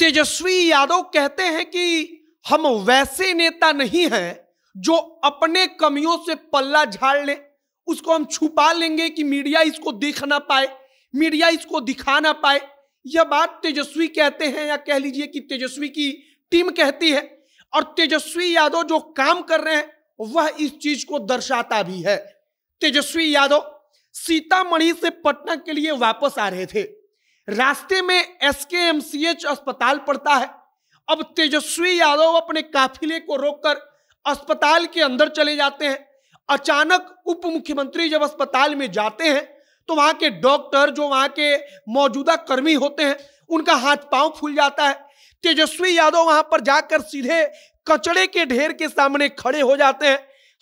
तेजस्वी यादव कहते हैं कि हम वैसे नेता नहीं हैं जो अपने कमियों से पल्ला झाड़ ले उसको हम छुपा लेंगे कि मीडिया इसको देख ना पाए मीडिया इसको दिखा ना पाए यह बात तेजस्वी कहते हैं या कह लीजिए कि तेजस्वी की टीम कहती है और तेजस्वी यादव जो काम कर रहे हैं वह इस चीज को दर्शाता भी है तेजस्वी यादव सीतामढ़ी से पटना के लिए वापस आ रहे थे रास्ते में एस के एम सी एच अस्पताल पड़ता है अब तेजस्वी यादव अपने काफिले को रोककर अस्पताल के अंदर चले जाते हैं अचानक उप मुख्यमंत्री जब अस्पताल में जाते हैं तो वहां के डॉक्टर जो वहां के मौजूदा कर्मी होते हैं उनका हाथ पांव फूल जाता है तेजस्वी यादव वहां पर जाकर सीधे कचड़े के ढेर के सामने खड़े हो जाते हैं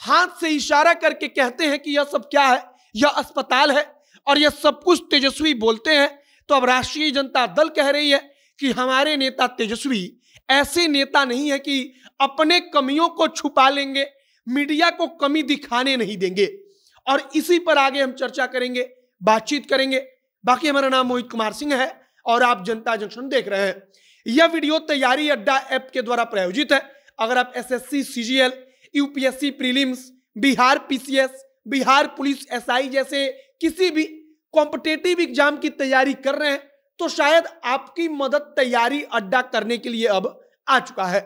हाथ से इशारा करके कहते हैं कि यह सब क्या है यह अस्पताल है और यह सब कुछ तेजस्वी बोलते हैं तो अब राष्ट्रीय जनता दल कह रही है कि हमारे नेता तेजस्वी ऐसे नेता नहीं है कि अपने कमियों को छुपा लेंगे मीडिया को कमी दिखाने नहीं देंगे और इसी पर आगे हम चर्चा करेंगे बातचीत करेंगे बाकी हमारा नाम मोहित कुमार सिंह है और आप जनता जंक्शन देख रहे हैं यह वीडियो तैयारी अड्डा ऐप के द्वारा प्रायोजित है अगर आप SSC, CGL, UPSC prelims Bihar PCS Bihar police SI जैसे किसी भी कॉम्पिटेटिव एग्जाम की तैयारी कर रहे हैं तो शायद आपकी मदद तैयारी अड्डा करने के लिए अब आ चुका है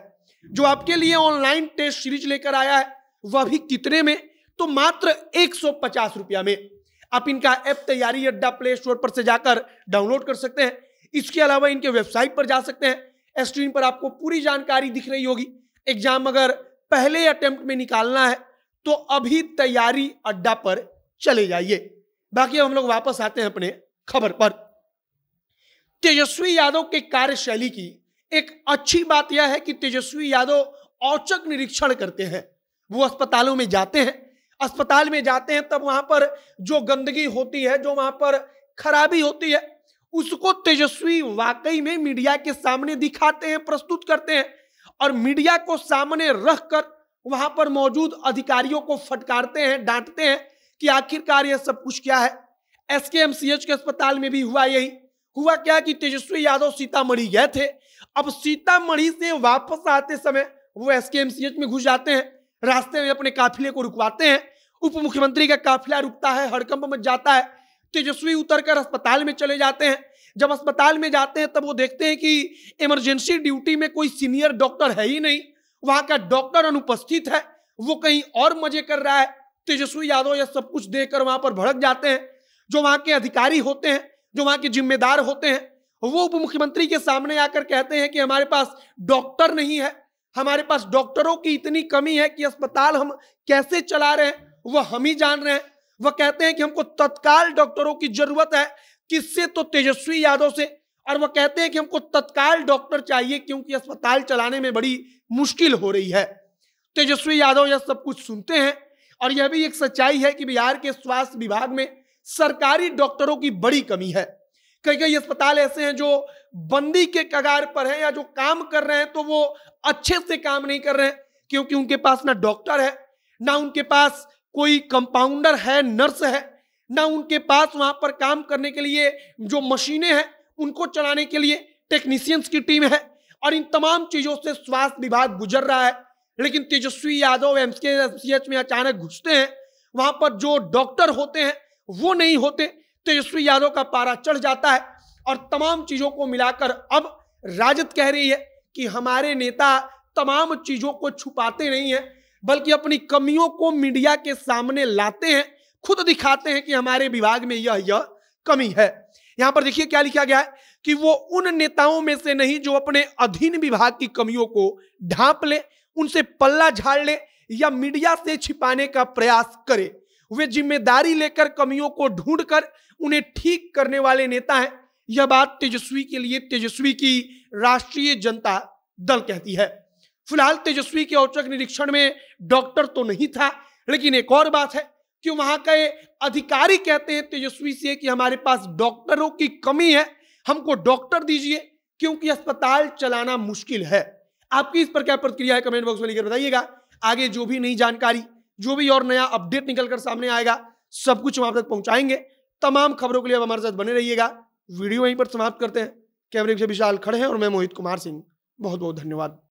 जो आपके लिए ऑनलाइन टेस्ट सीरीज लेकर आया है वह भी कितने में तो मात्र एक रुपया में आप इनका ऐप तैयारी अड्डा प्ले स्टोर पर से जाकर डाउनलोड कर सकते हैं इसके अलावा इनके वेबसाइट पर जा सकते हैं स्क्रीन पर आपको पूरी जानकारी दिख रही होगी एग्जाम अगर पहले अटेम्प्ट में निकालना है तो अभी तैयारी अड्डा पर चले जाइए बाकी हम लोग वापस आते हैं अपने खबर पर तेजस्वी यादव के कार्यशैली की एक अच्छी बात यह है कि तेजस्वी यादव औचक निरीक्षण करते हैं वो अस्पतालों में जाते हैं अस्पताल में जाते हैं तब वहां पर जो गंदगी होती है जो वहां पर खराबी होती है उसको तेजस्वी वाकई में मीडिया के सामने दिखाते हैं प्रस्तुत करते हैं और मीडिया को सामने रख कर वहां पर मौजूद अधिकारियों को फटकारते हैं डांटते हैं कि आखिरकार यह सब कुछ क्या है एस के एम सी एच के अस्पताल में भी हुआ यही हुआ क्या कि तेजस्वी यादव सीतामढ़ी गए थे अब सीतामढ़ी से वापस आते समय वो एस के एम सी एच में घुस जाते हैं रास्ते में अपने काफिले को रुकवाते हैं उप मुख्यमंत्री का काफिला रुकता है हड़कंप मच जाता है तेजस्वी उतरकर अस्पताल में चले जाते हैं जब अस्पताल में जाते हैं तब वो देखते हैं कि इमरजेंसी ड्यूटी में कोई सीनियर डॉक्टर है ही नहीं वहां का डॉक्टर अनुपस्थित है वो कहीं और मजे कर रहा है तेजस्वी यादव यह सब कुछ देकर वहां पर भड़क जाते हैं जो वहां के अधिकारी होते हैं जो वहां के जिम्मेदार होते हैं वो उप मुख्यमंत्री के सामने आकर कहते हैं कि हमारे पास डॉक्टर नहीं है हमारे पास डॉक्टरों की इतनी कमी है कि अस्पताल हम कैसे चला रहे हैं वह हम ही जान रहे हैं वह कहते हैं कि हमको तत्काल डॉक्टरों की जरूरत है किससे तो तेजस्वी यादव से और वह कहते हैं कि हमको तत्काल डॉक्टर चाहिए क्योंकि अस्पताल चलाने में बड़ी मुश्किल हो रही है तेजस्वी यादव यह सब कुछ सुनते हैं और यह भी एक सच्चाई है कि बिहार के स्वास्थ्य विभाग में सरकारी डॉक्टरों की बड़ी कमी है कई कई अस्पताल ऐसे हैं जो बंदी के कगार पर हैं या जो काम कर रहे हैं तो वो अच्छे से काम नहीं कर रहे हैं क्योंकि उनके पास ना डॉक्टर है ना उनके पास कोई कंपाउंडर है नर्स है ना उनके पास वहां पर काम करने के लिए जो मशीनें हैं उनको चलाने के लिए टेक्नीशियंस की टीम है और इन तमाम चीजों से स्वास्थ्य विभाग गुजर रहा है लेकिन तेजस्वी यादव एम एमसीएच में अचानक घुसते हैं वहां पर जो डॉक्टर होते हैं वो नहीं होते तेजस्वी यादव का पारा चढ़ जाता है और तमाम चीजों को मिलाकर अब राजद कह रही है कि हमारे नेता तमाम चीजों को छुपाते नहीं है बल्कि अपनी कमियों को मीडिया के सामने लाते हैं खुद दिखाते हैं कि हमारे विभाग में यह यह कमी है यहां पर देखिए क्या लिखा गया है कि वो उन नेताओं में से नहीं जो अपने अधीन विभाग की कमियों को ढांप ले उनसे पल्ला झाड़ने या मीडिया से छिपाने का प्रयास करे वे जिम्मेदारी लेकर कमियों को ढूंढकर उन्हें ठीक करने वाले नेता हैं यह बात तेजस्वी के लिए तेजस्वी की राष्ट्रीय जनता दल कहती है फिलहाल तेजस्वी के औचक निरीक्षण में डॉक्टर तो नहीं था लेकिन एक और बात है कि वहां का अधिकारी कहते हैं तेजस्वी से कि हमारे पास डॉक्टरों की कमी है हमको डॉक्टर दीजिए क्योंकि अस्पताल चलाना मुश्किल है आपकी इस पर क्या प्रतिक्रिया है कमेंट बॉक्स में लिखकर बताइएगा आगे जो भी नई जानकारी जो भी और नया अपडेट निकलकर सामने आएगा सब कुछ हम आप तक पहुंचाएंगे तमाम खबरों के लिए हमारे साथ बने रहिएगा वीडियो यहीं पर समाप्त करते हैं कैमरे से विशाल खड़े हैं और मैं मोहित कुमार सिंह बहुत बहुत धन्यवाद